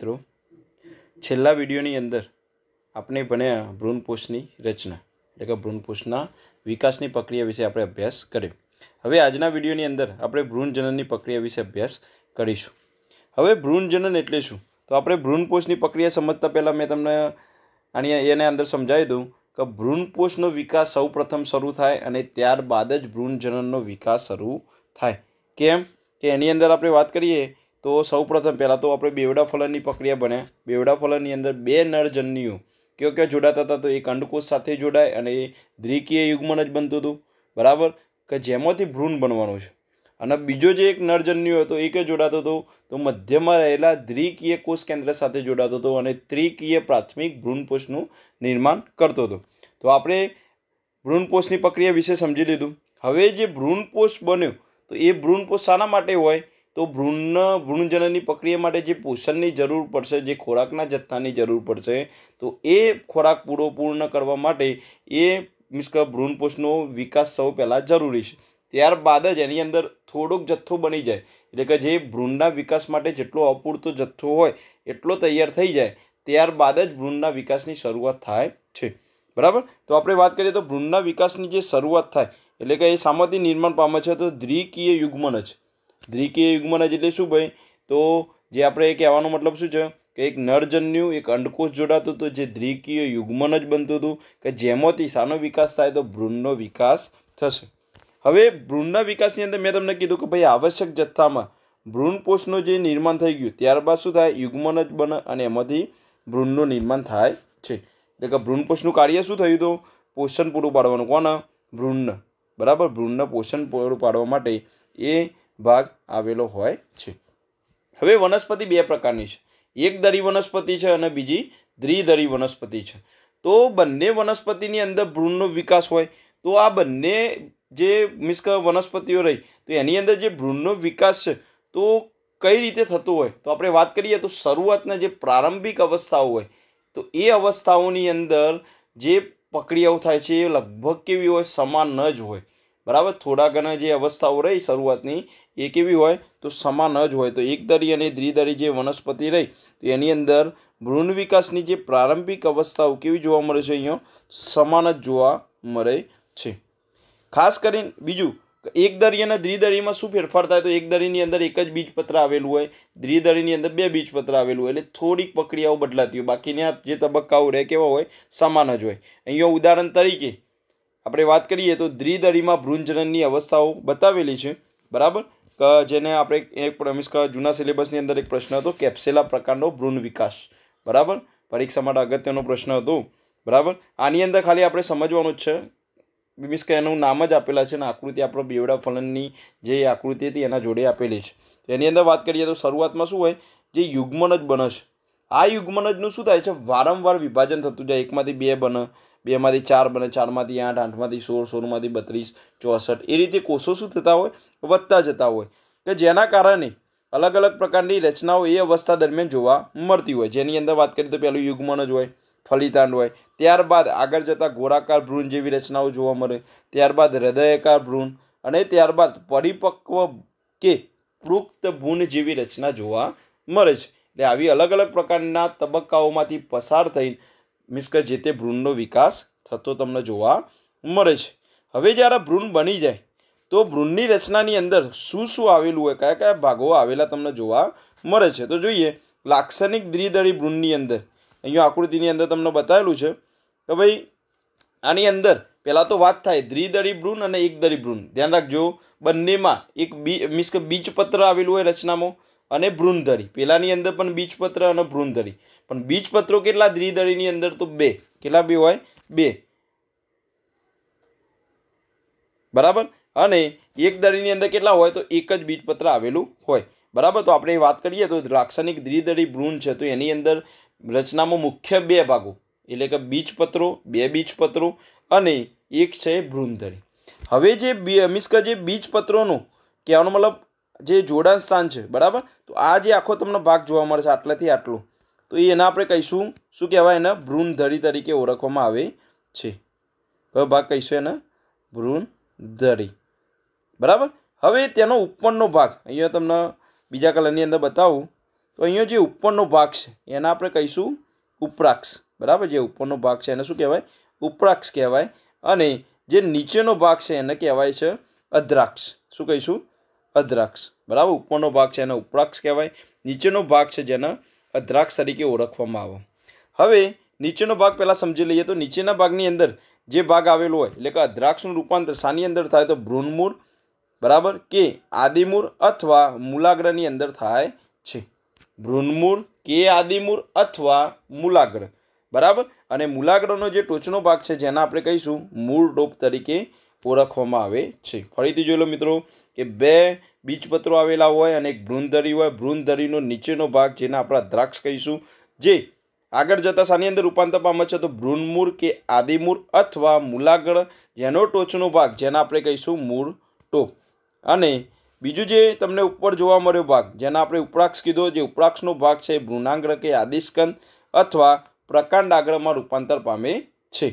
મિત્રો છેલ્લા વિડીયોની અંદર આપણે ભણ્યા ભ્રૂણપોષની રચના એટલે કે ભ્રૂણપોષના વિકાસની પ્રક્રિયા વિશે આપણે અભ્યાસ કર્યો હવે આજના વિડીયોની અંદર આપણે ભ્રૂણજનનની પ્રક્રિયા વિશે અભ્યાસ કરીશું હવે ભ્રૂણજનન એટલે શું તો આપણે ભ્રૂણપોષની પ્રક્રિયા સમજતા પહેલાં મેં તમને આની એને અંદર સમજાવી દઉં કે ભ્રૂણપોષનો વિકાસ સૌપ્રથમ શરૂ થાય અને ત્યારબાદ જ ભ્રૂણજનનનો વિકાસ શરૂ થાય કેમ કે એની અંદર આપણે વાત કરીએ તો સૌપ્રથમ પહેલાં તો આપણે બેવડા ફલનની પ્રક્રિયા ભણ્યા બેવડા ફલનની અંદર બે નર જન્યુઓ કયો કયો જોડાતા હતા તો એક અંડકોષ સાથે જોડાય અને એ દ્વિકીય યુગમાં જ બનતું હતું બરાબર કે જેમાંથી ભ્રૂણ બનવાનું છે અને બીજો જે એક નરજન્યુ હતો એ કે જોડાતો હતો તો મધ્યમાં રહેલા દ્વિકીય કોષ કેન્દ્ર સાથે જોડાતો હતો અને ત્રિકીય પ્રાથમિક ભ્રૂણપોષનું નિર્માણ કરતો હતો તો આપણે ભ્રૂણપોષની પ્રક્રિયા વિશે સમજી લીધું હવે જે ભ્રૂણપોષ બન્યો તો એ ભ્રૂણપોષ શાના માટે હોય તો ભ્રૂણ ભ્રૂણજનનની પ્રક્રિયા માટે જે પોષણની જરૂર પડશે જે ખોરાકના જથ્થાની જરૂર પડશે તો એ ખોરાક પૂરો પૂર્ણ કરવા માટે એ મીન્સ કે ભ્રૂણપોષનો વિકાસ સૌ પહેલાં જરૂરી છે ત્યારબાદ જ એની અંદર થોડોક જથ્થો બની જાય એટલે કે જે ભ્રૂણના વિકાસ માટે જેટલો અપૂરતો જથ્થો હોય એટલો તૈયાર થઈ જાય ત્યારબાદ જ ભ્રૂણના વિકાસની શરૂઆત થાય છે બરાબર તો આપણે વાત કરીએ તો ભ્રૂણના વિકાસની જે શરૂઆત થાય એટલે કે એ સામર્થ્ય નિર્માણ પામે છે તો દ્વિકીય યુગ્મન જ દ્રિકીય દ્વિકીય જ એટલે શું ભાઈ તો જે આપણે કહેવાનો મતલબ શું છે કે એક નરજન્યુ એક અંડકોષ જોડાતું હતું જે દ્વિકીય જ બનતું હતું કે જેમાંથી શાનો વિકાસ થાય તો ભ્રૂણનો વિકાસ થશે હવે ભ્રૂણના વિકાસની અંદર મેં તમને કીધું કે ભાઈ આવશ્યક જથ્થામાં ભ્રૂણપોષનું જે નિર્માણ થઈ ગયું ત્યારબાદ શું થાય જ બને અને એમાંથી ભ્રૂણનું નિર્માણ થાય છે એટલે કે ભ્રૂણપોષનું કાર્ય શું થયું હતું પોષણ પૂરું પાડવાનું કોને ભ્રૂણ બરાબર ભ્રૂણને પોષણ પૂરું પાડવા માટે એ ભાગ આવેલો હોય છે હવે વનસ્પતિ બે પ્રકારની છે એક દરી વનસ્પતિ છે અને બીજી દ્વિદરી વનસ્પતિ છે તો બંને વનસ્પતિની અંદર ભ્રૂણનો વિકાસ હોય તો આ બંને જે મિસ્ક વનસ્પતિઓ રહી તો એની અંદર જે ભ્રૂણનો વિકાસ છે તો કઈ રીતે થતો હોય તો આપણે વાત કરીએ તો શરૂઆતના જે પ્રારંભિક અવસ્થાઓ હોય તો એ અવસ્થાઓની અંદર જે પ્રક્રિયાઓ થાય છે એ લગભગ કેવી હોય સમાન ન જ હોય બરાબર થોડા ઘણા જે અવસ્થાઓ રહી શરૂઆતની એ કેવી હોય તો સમાન જ હોય તો એકદરી અને દ્વિદરી જે વનસ્પતિ રહી તો એની અંદર ભ્રૂણ વિકાસની જે પ્રારંભિક અવસ્થાઓ કેવી જોવા મળે છે અહીંયા સમાન જ જોવા મળે છે ખાસ કરીને બીજું એકદરી અને દ્વિદરીમાં શું ફેરફાર થાય તો એકદરીની અંદર એક જ બીજપત્ર આવેલું હોય દ્વિદરીની અંદર બે બીજપત્ર આવેલું હોય એટલે થોડીક પ્રક્રિયાઓ બદલાતી હોય બાકીના જે તબક્કાઓ રહે કેવા હોય સમાન જ હોય અહીંયા ઉદાહરણ તરીકે આપણે વાત કરીએ તો દ્વિદરીમાં ભ્રૂણજનનની અવસ્થાઓ બતાવેલી છે બરાબર જેને આપણે એક પ્રમિસ જૂના સિલેબસની અંદર એક પ્રશ્ન હતો કેપ્સેલા પ્રકારનો ભ્રૂણ વિકાસ બરાબર પરીક્ષા માટે અગત્યનો પ્રશ્ન હતો બરાબર આની અંદર ખાલી આપણે સમજવાનું જ છે મીન્સ કે એનું નામ જ આપેલા છે અને આકૃતિ આપણો બેવડા ફલનની જે આકૃતિ હતી એના જોડે આપેલી છે એની અંદર વાત કરીએ તો શરૂઆતમાં શું હોય જે યુગ્મન જ બને છે આ યુગ્મન જનું શું થાય છે વારંવાર વિભાજન થતું જાય એકમાંથી બે બને બેમાંથી ચાર બને ચારમાંથી આઠ આઠમાંથી સોળ સોળમાંથી બત્રીસ ચોસઠ એ રીતે કોષો શું થતા હોય વધતા જતા હોય કે જેના કારણે અલગ અલગ પ્રકારની રચનાઓ એ અવસ્થા દરમિયાન જોવા મળતી હોય જેની અંદર વાત કરીએ તો પહેલું યુગ્મન જ હોય ફલિતાંડ હોય ત્યારબાદ આગળ જતાં ગોળાકાર ભ્રૂણ જેવી રચનાઓ જોવા મળે ત્યારબાદ હૃદયકાર ભ્રૂણ અને ત્યારબાદ પરિપક્વ કે પૃક્ત ભૂન જેવી રચના જોવા મળે છે એટલે આવી અલગ અલગ પ્રકારના તબક્કાઓમાંથી પસાર થઈને મીન્સ કે જે તે ભ્રૂણનો વિકાસ થતો તમને જોવા મળે છે હવે જ્યારે ભ્રૂણ બની જાય તો ભ્રૂણની રચનાની અંદર શું શું આવેલું હોય કયા કયા ભાગો આવેલા તમને જોવા મળે છે તો જોઈએ લાક્ષણિક દ્વિદળી ભ્રૂણની અંદર અહીંયા આકૃતિની અંદર તમને બતાવેલું છે કે ભાઈ આની અંદર પહેલાં તો વાત થાય દ્વિદળી ભ્રૂણ અને એકદળી ભ્રૂણ ધ્યાન રાખજો બંનેમાં એક બી મીન્સ કે બીજપત્ર આવેલું હોય રચનામાં અને ભ્રૂણધરી પહેલાંની અંદર પણ બીજપત્ર અને ભ્રૂણધરી પણ બીજપત્રો કેટલા દ્વિદળીની અંદર તો બે કેટલા બે હોય બે બરાબર અને એક દળીની અંદર કેટલા હોય તો એક જ બીજપત્ર આવેલું હોય બરાબર તો આપણે વાત કરીએ તો લાક્ષણિક દ્વિદળી ભ્રૂણ છે તો એની અંદર રચનામાં મુખ્ય બે ભાગો એટલે કે બીજપત્રો બે બીજપત્રો અને એક છે ભ્રૂણધરી હવે જે મિસ્ક જે બીજપત્રોનું કહેવાનો મતલબ જે જોડાણ સ્થાન છે બરાબર તો આ જે આખો તમને ભાગ જોવા મળશે આટલાથી આટલું તો એ એના આપણે કહીશું શું કહેવાય એને ભ્રૂણધરી તરીકે ઓળખવામાં આવે છે હવે ભાગ કહીશું એને ભ્રૂણધરી બરાબર હવે તેનો ઉપરનો ભાગ અહીંયા તમને બીજા કલરની અંદર બતાવું તો અહીંયા જે ઉપરનો ભાગ છે એને આપણે કહીશું ઉપરાક્ષ બરાબર જે ઉપરનો ભાગ છે એને શું કહેવાય ઉપરાક્ષ કહેવાય અને જે નીચેનો ભાગ છે એને કહેવાય છે અદ્રાક્ષ શું કહીશું અદ્રાક્ષ બરાબર ઉપરનો ભાગ છે એને ઉપરાક્ષ કહેવાય નીચેનો ભાગ છે જેને અદ્રાક્ષ તરીકે ઓળખવામાં આવે હવે નીચેનો ભાગ પહેલાં સમજી લઈએ તો નીચેના ભાગની અંદર જે ભાગ આવેલો હોય એટલે કે અદ્રાક્ષનું રૂપાંતર શાની અંદર થાય તો ભ્રૂણમૂળ બરાબર કે આદિમૂળ અથવા મૂલાગ્રની અંદર થાય છે ભ્રૂણમૂળ કે આદિમૂળ અથવા મૂલાગ્ર બરાબર અને મૂલાગ્રનો જે ટોચનો ભાગ છે જેને આપણે કહીશું મૂળ ટોપ તરીકે ઓળખવામાં આવે છે ફરીથી જોઈ લો મિત્રો કે બે બીજપત્રો આવેલા હોય અને એક ભ્રૂણધરી હોય ભ્રૂણધરીનો નીચેનો ભાગ જેને આપણા દ્રાક્ષ કહીશું જે આગળ જતાં શાની અંદર રૂપાંતર પામે છે તો ભ્રૂણમૂળ કે આદિમૂર અથવા મૂલાગળ જેનો ટોચનો ભાગ જેને આપણે કહીશું મૂળ ટોપ અને બીજું જે તમને ઉપર જોવા મળ્યો ભાગ જેને આપણે ઉપરાક્ષ કીધો જે ઉપરાક્ષનો ભાગ છે એ ભૃણાંગ્ર કે આદિસ્કંદ અથવા પ્રકાંડ આગળમાં રૂપાંતર પામે છે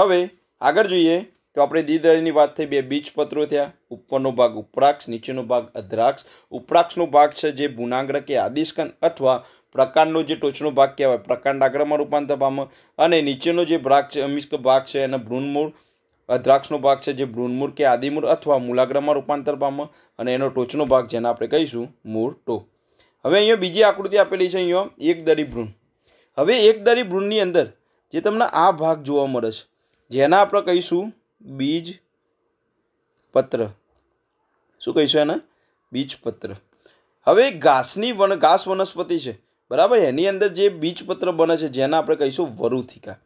હવે આગળ જોઈએ તો આપણે દીર્ઘદળની વાત થઈ બે બીજપત્રો થયા ઉપરનો ભાગ ઉપરાક્ષ નીચેનો ભાગ અધ્રાક્ષ ઉપરાક્ષનો ભાગ છે જે ભૂનાગ્ર કે આદિસ્કન અથવા પ્રકાંડનો જે ટોચનો ભાગ કહેવાય પ્રકાંડ આગ્રમાં રૂપાંતર પામે અને નીચેનો જે ભાગ છે અમિષ્ક ભાગ છે એના ભ્રૂણમૂળ અધ્રાક્ષનો ભાગ છે જે ભ્રૂણમૂળ કે આદિમૂળ અથવા મૂલાગ્રમાં રૂપાંતર પામે અને એનો ટોચનો ભાગ જેને આપણે કહીશું મૂળ ટો હવે અહીંયા બીજી આકૃતિ આપેલી છે અહીંયા દરી ભ્રૂણ હવે એક દરી ભ્રૂણની અંદર જે તમને આ ભાગ જોવા મળે છે જેના આપણે કહીશું બીજ પત્ર શું કહીશું એને બીજપત્ર હવે ઘાસની વન ઘાસ વનસ્પતિ છે બરાબર એની અંદર જે બીજપત્ર બને છે જેને આપણે કહીશું વરુથિકા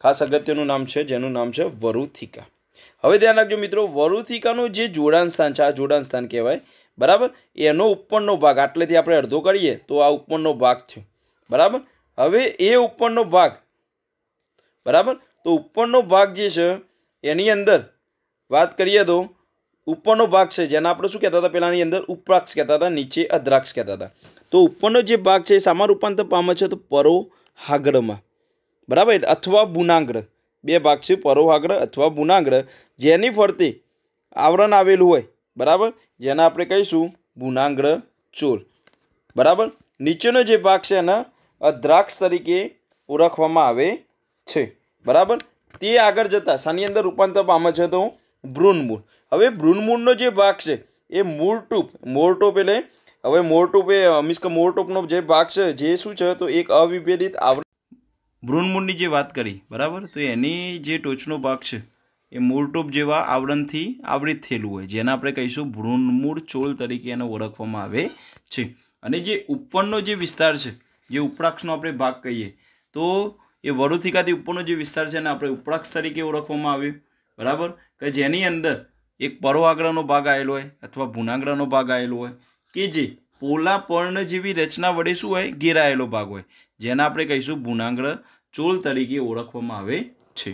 ખાસ અગત્યનું નામ છે જેનું નામ છે વરુથિકા હવે ધ્યાન રાખજો મિત્રો વરુથિકાનું જે જોડાણ સ્થાન છે આ જોડાણ સ્થાન કહેવાય બરાબર એનો ઉપરનો ભાગ આટલેથી આપણે અડધો કરીએ તો આ ઉપરનો ભાગ થયો બરાબર હવે એ ઉપરનો ભાગ બરાબર તો ઉપરનો ભાગ જે છે એની અંદર વાત કરીએ તો ઉપરનો ભાગ છે જેને આપણે શું કહેતા હતા પહેલાંની અંદર ઉપરાક્ષ કહેતા હતા નીચે અદ્રાક્ષ કહેતા હતા તો ઉપરનો જે ભાગ છે એ સામા રૂપાંતર પામે છે તો પરોહાગ્રમાં બરાબર અથવા બુનાગ્ર બે ભાગ છે પરોહાગ્ર અથવા બુનાગ્ર જેની ફરતે આવરણ આવેલું હોય બરાબર જેને આપણે કહીશું બુનાગ્ર ચોર બરાબર નીચેનો જે ભાગ છે એના અદ્રાક્ષ તરીકે ઓળખવામાં આવે છે બરાબર તે આગળ જતાં શાની અંદર રૂપાંતર પામે છે તો ભ્રૂણમૂળ હવે ભ્રૂણમૂળનો જે ભાગ છે એ મૂળટૂપ મોરટોપ એટલે હવે મોરટૂપ એ મીન્સ કે મોરટોપનો જે ભાગ છે જે શું છે તો એક અવિભેદિત આવરણ ભ્રૂણમૂળની જે વાત કરી બરાબર તો એની જે ટોચનો ભાગ છે એ મૂળટૂપ જેવા આવરણથી આવરિત થયેલું હોય જેને આપણે કહીશું ભ્રૂણમૂળ ચોલ તરીકે એને ઓળખવામાં આવે છે અને જે ઉપરનો જે વિસ્તાર છે જે ઉપરાક્ષનો આપણે ભાગ કહીએ તો એ વરુથિકાથી ઉપરનો જે વિસ્તાર છે એને આપણે ઉપરાક્ષ તરીકે ઓળખવામાં આવ્યું બરાબર કે જેની અંદર એક પરોઆગ્રાનો ભાગ આવેલો હોય અથવા ભૂનાગ્રાનો ભાગ આવેલો હોય કે જે પોલા પર્ણ જેવી રચના વડે શું હોય ઘેરાયેલો ભાગ હોય જેને આપણે કહીશું ભૂનાગ્ર ચોલ તરીકે ઓળખવામાં આવે છે